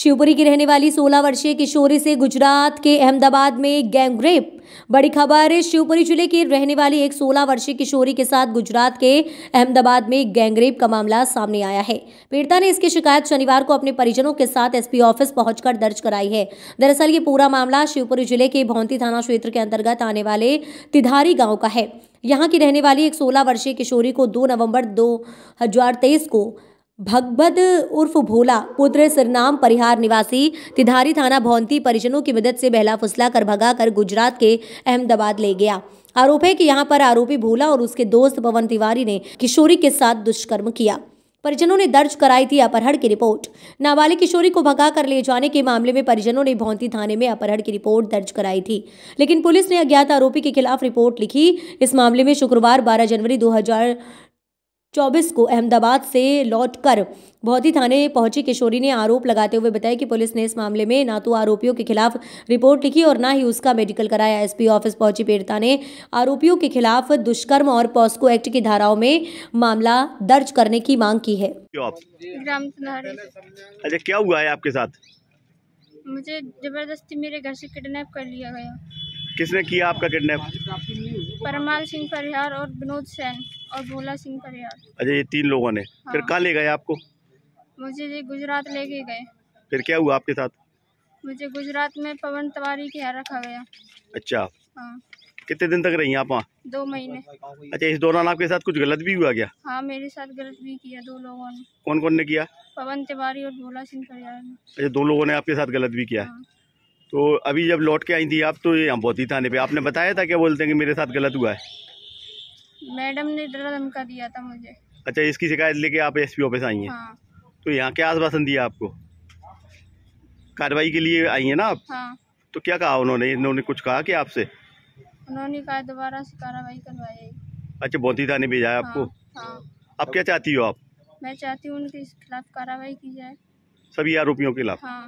शिवपुरी की रहने वाली 16 वर्षीय किशोरी से गुजरात के अहमदाबाद में गैंगरेप बड़ी खबर शिवपुरी जिले की रहने वाली एक 16 वर्षीय किशोरी के साथ गुजरात के अहमदाबाद में गैंगरेप का मामला सामने आया है पीड़िता ने इसकी शिकायत शनिवार को अपने परिजनों के साथ एसपी ऑफिस पहुंचकर दर्ज कराई है दरअसल ये पूरा मामला शिवपुरी जिले के भौंती थाना क्षेत्र के अंतर्गत आने वाले तिधारी गाँव का है यहाँ की रहने वाली एक सोलह वर्षीय किशोरी को दो नवम्बर दो को भगबद उर्फ भोला पुत्र सरनाम परिहार निवासी तिधारी थाना भौंती परिजनों की मदद से बहला फुसला कर भगा कर गुजरात के अहमदाबाद ले गया आरोप है कि यहां पर आरोपी भोला और उसके दोस्त पवन तिवारी ने किशोरी के साथ दुष्कर्म किया परिजनों ने दर्ज कराई थी अपहरण की रिपोर्ट नाबालिग किशोरी को भगा कर ले जाने के मामले में परिजनों ने भौंती थाने में अपहरण की रिपोर्ट दर्ज कराई थी लेकिन पुलिस ने अज्ञात आरोपी के खिलाफ रिपोर्ट लिखी इस मामले में शुक्रवार 12 जनवरी चौबीस को अहमदाबाद से लौटकर भौती थाने पहुंची किशोरी ने आरोप लगाते हुए बताया कि पुलिस ने इस मामले में ना तो आरोपियों के खिलाफ रिपोर्ट लिखी और ना ही उसका मेडिकल कराया एसपी ऑफिस पहुंची पीड़िता ने आरोपियों के खिलाफ दुष्कर्म और पॉस्को एक्ट की धाराओं में मामला दर्ज करने की मांग की है अच्छा क्या हुआ है आपके साथ मुझे जबरदस्ती मेरे घर ऐसी किडनैप कर लिया गया किसने किया आपका किडनैप परमाल सिंह परिहार और विनोद सैन और भोला सिंह परिहार अच्छा ये तीन लोगों ने हाँ। फिर कहाँ ले गए आपको मुझे जी गुजरात लेके गए फिर क्या हुआ आपके साथ मुझे गुजरात में पवन तिवारी के यहाँ रखा गया अच्छा हाँ कितने दिन तक रही आप वहाँ दो महीने अच्छा इस दौरान आपके साथ कुछ गलत भी हुआ क्या हाँ मेरे साथ गलत भी किया दो लोगों ने कौन कौन ने किया पवन तिवारी और भोला सिंह परिहार ने अच्छा दो लोगों ने आपके साथ गलत भी किया हाँ। तो अभी जब लौट के आई थी आप तो ये अम्बोती थाने पे आपने बताया था क्या बोलते हैं कि मेरे साथ गलत हुआ है मैडम ने डरा धमका दिया था मुझे अच्छा इसकी शिकायत लेके आप एसपी ऑफिस आई हैं हाँ। तो यहाँ क्या आश्वासन दिया आपको कार्रवाई के लिए आई हैं ना आप हाँ। तो क्या कहा उन्होंने इन्होंने कुछ कहा कि आपसे उन्होंने कहा दोबारा से कार्रवाई करवाई अच्छा बौती थाने भेजा है आपको हाँ, हाँ। आप क्या चाहती हो आप मैं चाहती हूँ उनके खिलाफ कार्रवाई की जाए सभी आरोपियों के खिलाफ हाँ।